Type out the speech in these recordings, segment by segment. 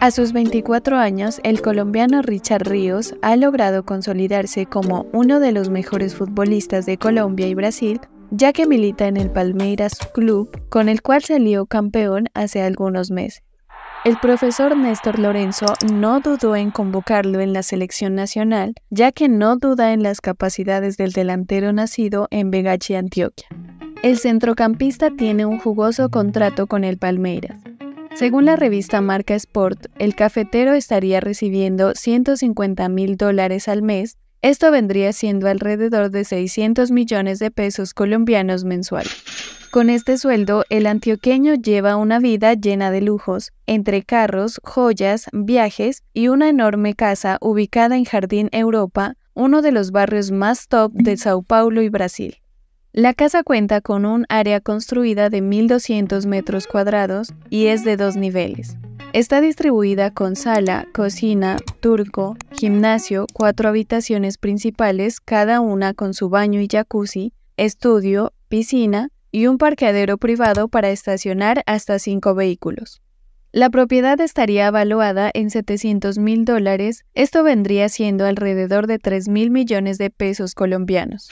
A sus 24 años, el colombiano Richard Ríos ha logrado consolidarse como uno de los mejores futbolistas de Colombia y Brasil, ya que milita en el Palmeiras Club, con el cual salió campeón hace algunos meses. El profesor Néstor Lorenzo no dudó en convocarlo en la selección nacional, ya que no duda en las capacidades del delantero nacido en Vegachi, Antioquia. El centrocampista tiene un jugoso contrato con el Palmeiras. Según la revista Marca Sport, el cafetero estaría recibiendo 150 mil dólares al mes, esto vendría siendo alrededor de 600 millones de pesos colombianos mensuales. Con este sueldo, el antioqueño lleva una vida llena de lujos, entre carros, joyas, viajes y una enorme casa ubicada en Jardín Europa, uno de los barrios más top de Sao Paulo y Brasil. La casa cuenta con un área construida de 1.200 metros cuadrados y es de dos niveles. Está distribuida con sala, cocina, turco, gimnasio, cuatro habitaciones principales, cada una con su baño y jacuzzi, estudio, piscina y un parqueadero privado para estacionar hasta cinco vehículos. La propiedad estaría avaluada en 700 mil dólares, esto vendría siendo alrededor de 3 mil millones de pesos colombianos.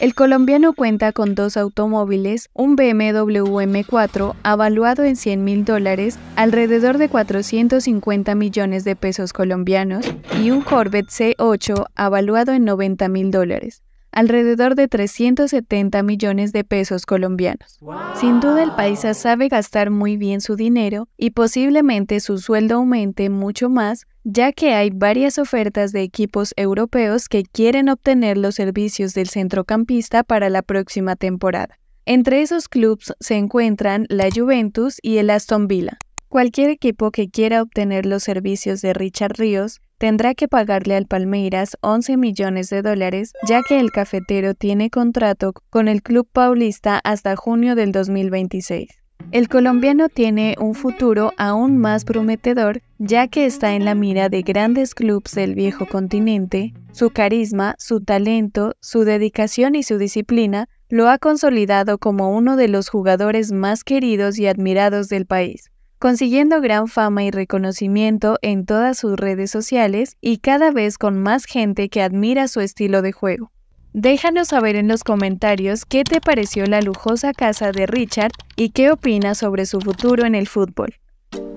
El colombiano cuenta con dos automóviles, un BMW M4 avaluado en 100 mil dólares, alrededor de 450 millones de pesos colombianos, y un Corvette C8 avaluado en 90 mil dólares alrededor de 370 millones de pesos colombianos. Sin duda el paisa sabe gastar muy bien su dinero y posiblemente su sueldo aumente mucho más, ya que hay varias ofertas de equipos europeos que quieren obtener los servicios del centrocampista para la próxima temporada. Entre esos clubes se encuentran la Juventus y el Aston Villa. Cualquier equipo que quiera obtener los servicios de Richard Ríos tendrá que pagarle al Palmeiras 11 millones de dólares, ya que el cafetero tiene contrato con el club paulista hasta junio del 2026. El colombiano tiene un futuro aún más prometedor, ya que está en la mira de grandes clubes del viejo continente. Su carisma, su talento, su dedicación y su disciplina lo ha consolidado como uno de los jugadores más queridos y admirados del país consiguiendo gran fama y reconocimiento en todas sus redes sociales y cada vez con más gente que admira su estilo de juego. Déjanos saber en los comentarios qué te pareció la lujosa casa de Richard y qué opinas sobre su futuro en el fútbol.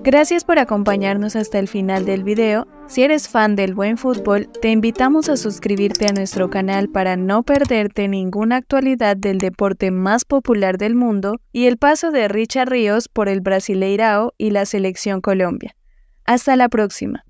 Gracias por acompañarnos hasta el final del video si eres fan del buen fútbol, te invitamos a suscribirte a nuestro canal para no perderte ninguna actualidad del deporte más popular del mundo y el paso de Richard Ríos por el Brasileirao y la Selección Colombia. Hasta la próxima.